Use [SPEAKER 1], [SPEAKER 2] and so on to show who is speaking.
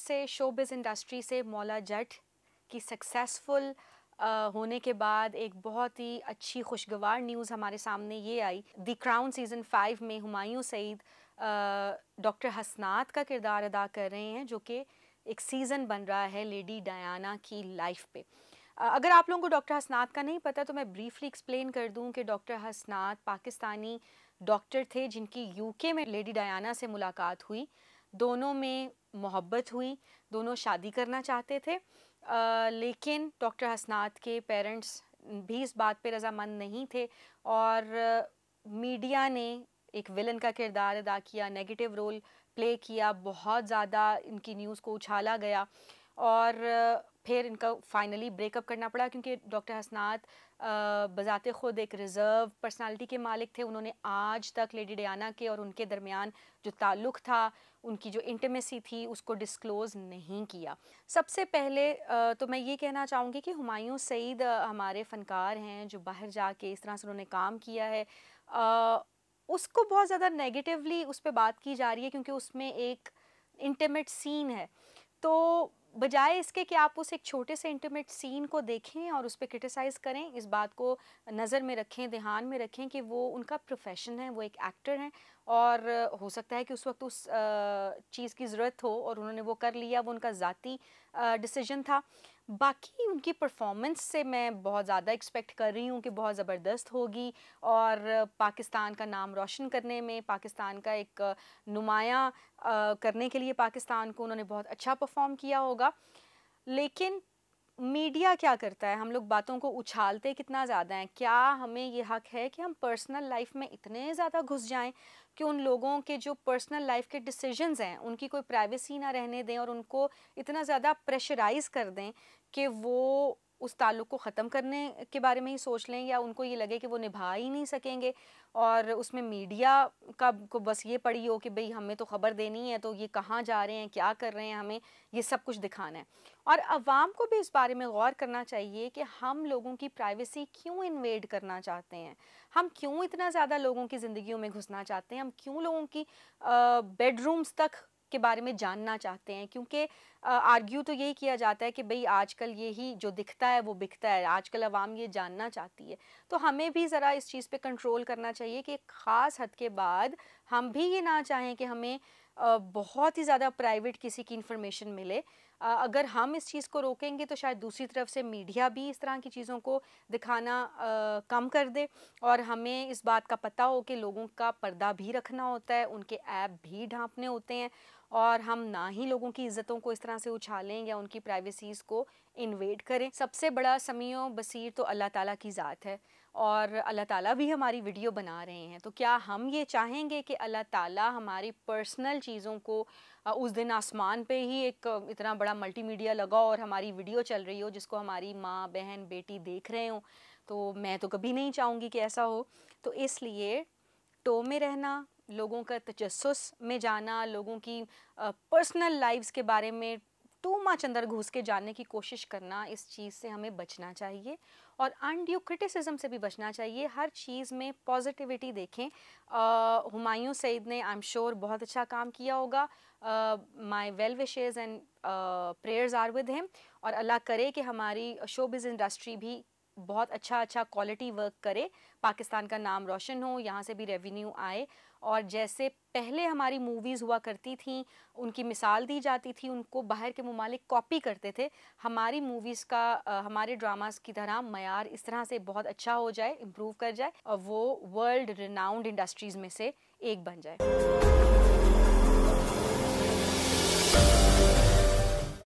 [SPEAKER 1] से showbiz industry से मौला जट की सक्सेसफुल होने के बाद एक बहुत ही अच्छी खुशगवार न्यूज़ हमारे सामने ये आई दी क्राउन सीज़न फाइव में हुमायूं सईद डॉक्टर हसनात का किरदार अदा कर रहे हैं जो कि एक सीज़न बन रहा है लेडी डायाना की लाइफ पे अगर आप लोगों को डॉक्टर हसनात का नहीं पता तो मैं ब्रीफली एक्सप्लेन कर दूं कि डॉक्टर हसनात पाकिस्तानी डॉक्टर थे जिनकी यूके में लेडी डायाना से मुलाकात हुई दोनों में मोहब्बत हुई दोनों शादी करना चाहते थे आ, लेकिन डॉक्टर हसनात के पेरेंट्स भी इस बात पे रजामंद नहीं थे और मीडिया ने एक विलन का किरदार अदा किया नेगेटिव रोल प्ले किया बहुत ज़्यादा इनकी न्यूज़ को उछाला गया और फिर इनका फाइनली ब्रेकअप करना पड़ा क्योंकि डॉक्टर हसनात बजात ख़ुद एक रिज़र्व पर्सनालिटी के मालिक थे उन्होंने आज तक लेडी डियाना के और उनके दरमियान जो ताल्लुक़ था उनकी जो इंटमेसी थी उसको डिस्क्लोज़ नहीं किया सबसे पहले तो मैं ये कहना चाहूँगी कि हुमायूं सईद हमारे फ़नकार हैं जो बाहर जाके इस तरह से उन्होंने काम किया है उसको बहुत ज़्यादा नेगेटिवली उस पर बात की जा रही है क्योंकि उसमें एक इंटीमेट सीन है तो बजाय इसके कि आप उस एक छोटे से इंटीमेट सीन को देखें और उस पर क्रिटिसाइज़ करें इस बात को नज़र में रखें ध्यान में रखें कि वो उनका प्रोफेशन है वो एक एक्टर हैं और हो सकता है कि उस वक्त उस चीज़ की ज़रूरत हो और उन्होंने वो कर लिया वो उनका ज़ाती डिसीजन था बाकी उनकी परफॉर्मेंस से मैं बहुत ज़्यादा एक्सपेक्ट कर रही हूँ कि बहुत ज़बरदस्त होगी और पाकिस्तान का नाम रोशन करने में पाकिस्तान का एक नुमाया करने के लिए पाकिस्तान को उन्होंने बहुत अच्छा परफॉर्म किया होगा लेकिन मीडिया क्या करता है हम लोग बातों को उछालते कितना ज़्यादा हैं क्या हमें ये हक है कि हम पर्सनल लाइफ में इतने ज़्यादा घुस जाएं कि उन लोगों के जो पर्सनल लाइफ के डिसीजंस हैं उनकी कोई प्राइवेसी ना रहने दें और उनको इतना ज़्यादा प्रेशराइज कर दें कि वो उस ताल्लुक़ को ख़त्म करने के बारे में ही सोच लें या उनको ये लगे कि वो निभा ही नहीं सकेंगे और उसमें मीडिया का को बस ये पड़ी हो कि भाई हमें तो ख़बर देनी है तो ये कहाँ जा रहे हैं क्या कर रहे हैं हमें ये सब कुछ दिखाना है और आवाम को भी इस बारे में गौर करना चाहिए कि हम लोगों की प्राइवेसी क्यों इन्वेड करना चाहते हैं हम क्यों इतना ज़्यादा लोगों की ज़िंदगियों में घुसना चाहते हैं हम क्यों लोगों की बेडरूम्स तक के बारे में जानना चाहते हैं क्योंकि आर्ग्यू तो यही किया जाता है कि भाई आजकल यही जो दिखता है वो बिकता है आजकल आवाम ये जानना चाहती है तो हमें भी ज़रा इस चीज़ पे कंट्रोल करना चाहिए कि एक ख़ास हद के बाद हम भी ये ना चाहें कि हमें बहुत ही ज़्यादा प्राइवेट किसी की इन्फॉर्मेशन मिले अगर हम इस चीज़ को रोकेंगे तो शायद दूसरी तरफ से मीडिया भी इस तरह की चीज़ों को दिखाना आ, कम कर दे और हमें इस बात का पता हो कि लोगों का पर्दा भी रखना होता है उनके ऐप भी ढांपने होते हैं और हम ना ही लोगों की इज़्ज़तों को इस तरह से उछालें या उनकी प्राइवेसीज़ को इन्वेड करें सबसे बड़ा समय बसीर तो अल्लाह ताली की ज़ात है और अल्लाह ताला भी हमारी वीडियो बना रहे हैं तो क्या हम ये चाहेंगे कि अल्लाह ताला हमारी पर्सनल चीज़ों को उस दिन आसमान पे ही एक इतना बड़ा मल्टीमीडिया लगा और हमारी वीडियो चल रही हो जिसको हमारी माँ बहन बेटी देख रहे हो तो मैं तो कभी नहीं चाहूँगी कि ऐसा हो तो इसलिए टो में रहना लोगों का तजस में जाना लोगों की पर्सनल लाइव्स के बारे में टू मच अंदर घुस के जानने की कोशिश करना इस चीज़ से हमें बचना चाहिए और अनड्यू क्रिटिसिज्म से भी बचना चाहिए हर चीज़ में पॉजिटिविटी देखें हुमायूं सईद ने आई एम श्योर बहुत अच्छा काम किया होगा my well wishes and prayers are with him और अल्लाह करे कि हमारी शोबिज़ इंडस्ट्री भी बहुत अच्छा अच्छा क्वालिटी वर्क करे पाकिस्तान का नाम रोशन हो यहाँ से भी रेवेन्यू आए और जैसे पहले हमारी मूवीज़ हुआ करती थी उनकी मिसाल दी जाती थी उनको बाहर के ममालिक कॉपी करते थे हमारी मूवीज़ का हमारे ड्रामास की तरह मैार इस तरह से बहुत अच्छा हो जाए इम्प्रूव कर जाए और वो वर्ल्ड रिनाउंड इंडस्ट्रीज़ में से एक बन जाए